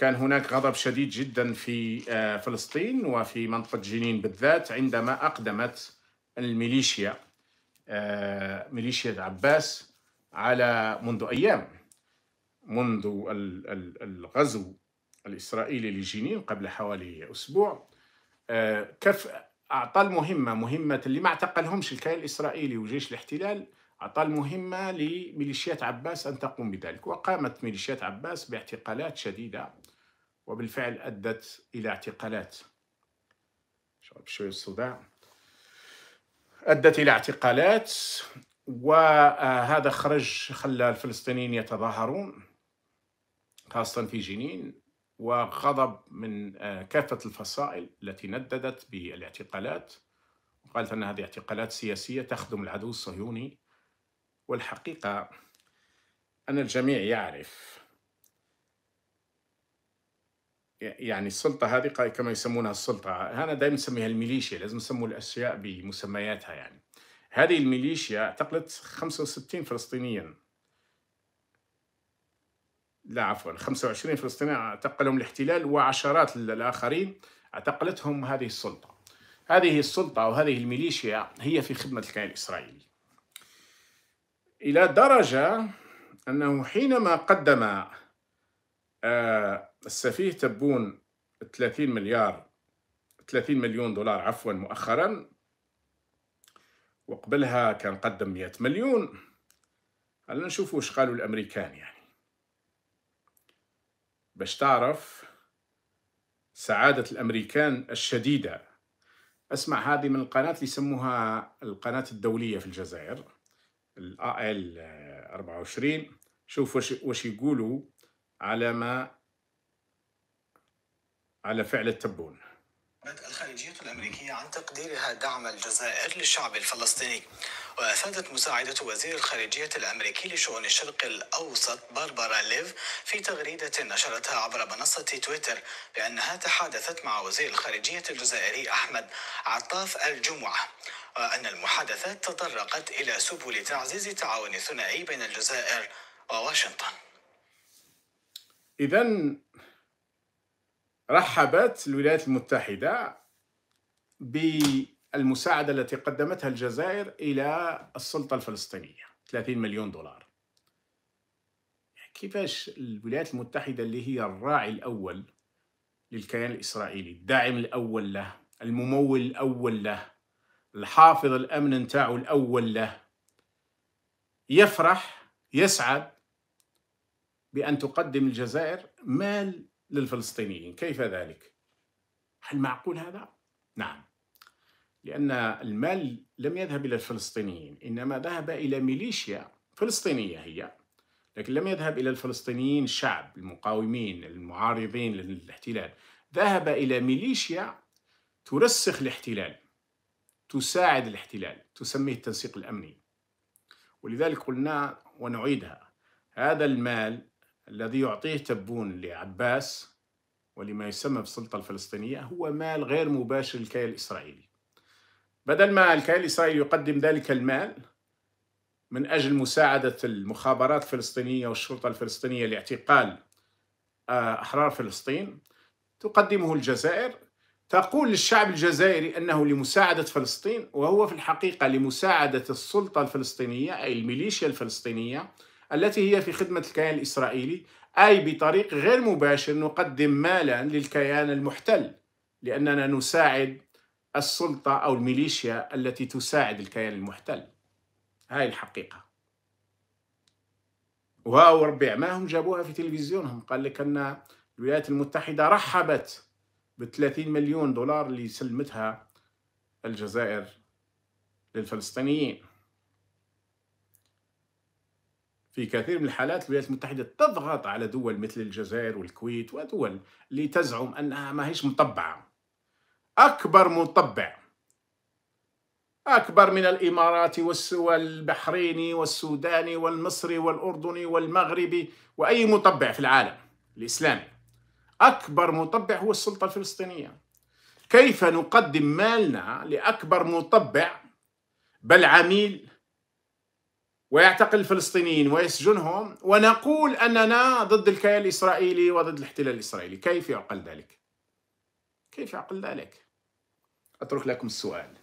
كان هناك غضب شديد جدا في آه، فلسطين وفي منطقة جنين بالذات عندما أقدمت الميليشيا آه، ميليشيا عباس على منذ أيام منذ الغزو الإسرائيلي لجنين قبل حوالي أسبوع آه، كف أعطى المهمة مهمة اللي ما اعتقلهمش الكيان الإسرائيلي وجيش الاحتلال أعطى المهمة لميليشيات عباس أن تقوم بذلك وقامت ميليشيات عباس باعتقالات شديدة وبالفعل أدت إلى اعتقالات شرب شوية الصداع أدت إلى اعتقالات وهذا خرج خلى الفلسطينيين يتظاهرون خاصة في جنين وغضب من آه، كافة الفصائل التي نددت بالاعتقالات وقالت أن هذه اعتقالات سياسية تخدم العدو الصهيوني والحقيقة أن الجميع يعرف يعني السلطة هذه كما يسمونها السلطة أنا دائما نسميها الميليشيا لازم نسموا الأشياء بمسمياتها يعني هذه الميليشيا اعتقلت 65 فلسطينيا لا عفوا 25 فلسطيني اعتقلهم الاحتلال وعشرات الآخرين اعتقلتهم هذه السلطة هذه السلطة وهذه الميليشيا هي في خدمة الكيان الإسرائيلي إلى درجة أنه حينما قدم آه، السفيه تبون 30 مليار 30 مليون دولار عفوا مؤخرا وقبلها كان قدم 100 مليون خلينا نشوفوا واش قالوا الامريكان يعني باش تعرف سعادة الامريكان الشديدة اسمع هذه من القناة اللي يسموها القناة الدولية في الجزائر الاي ال 24 شوف واش واش يقولوا على ما على فعل التبون الخارجية الأمريكية عن تقديرها دعم الجزائر للشعب الفلسطيني وأفادت مساعدة وزير الخارجية الأمريكي لشؤون الشرق الأوسط باربرا ليف في تغريدة نشرتها عبر منصة تويتر بأنها تحادثت مع وزير الخارجية الجزائري أحمد عطاف الجمعة وأن المحادثات تطرقت إلى سبل تعزيز التعاون الثنائي بين الجزائر وواشنطن إذا رحبت الولايات المتحدة بالمساعدة التي قدمتها الجزائر إلى السلطة الفلسطينية 30 مليون دولار يعني كيفاش الولايات المتحدة اللي هي الراعي الأول للكيان الإسرائيلي الداعم الأول له الممول الأول له الحافظ الأمن نتاعو الأول له يفرح يسعد بأن تقدم الجزائر مال للفلسطينيين كيف ذلك؟ هل معقول هذا؟ نعم لأن المال لم يذهب إلى الفلسطينيين إنما ذهب إلى ميليشيا فلسطينية هي لكن لم يذهب إلى الفلسطينيين الشعب المقاومين المعارضين للاحتلال ذهب إلى ميليشيا ترسخ الاحتلال تساعد الاحتلال تسميه التنسيق الأمني ولذلك قلنا ونعيدها هذا المال الذي يعطيه تبون لعباس ولما يسمى بالسلطة الفلسطينية هو مال غير مباشر للكيان الإسرائيلي بدل ما الكيان الإسرائيلي يقدم ذلك المال من أجل مساعدة المخابرات الفلسطينية والشرطة الفلسطينية لاعتقال آه، أحرار فلسطين تقدمه الجزائر تقول للشعب الجزائري أنه لمساعدة فلسطين وهو في الحقيقة لمساعدة السلطة الفلسطينية أي الميليشيا الفلسطينية التي هي في خدمة الكيان الإسرائيلي أي بطريق غير مباشر نقدم مالا للكيان المحتل لأننا نساعد السلطة أو الميليشيا التي تساعد الكيان المحتل هاي الحقيقة واو ربيع ما هم جابوها في تلفزيونهم قال لك أن الولايات المتحدة رحبت ب 30 مليون دولار اللي سلمتها الجزائر للفلسطينيين في كثير من الحالات الولايات المتحدة تضغط على دول مثل الجزائر والكويت ودول اللي تزعم أنها ما هيش مطبعة أكبر مطبع أكبر من الإماراتي والبحريني والسوداني والمصري والأردني والمغربي وأي مطبع في العالم الإسلامي أكبر مطبع هو السلطة الفلسطينية كيف نقدم مالنا لأكبر مطبع بل عميل ويعتقل الفلسطينيين ويسجنهم ونقول أننا ضد الكيان الإسرائيلي وضد الاحتلال الإسرائيلي كيف يعقل ذلك؟ كيف يعقل ذلك؟ أترك لكم السؤال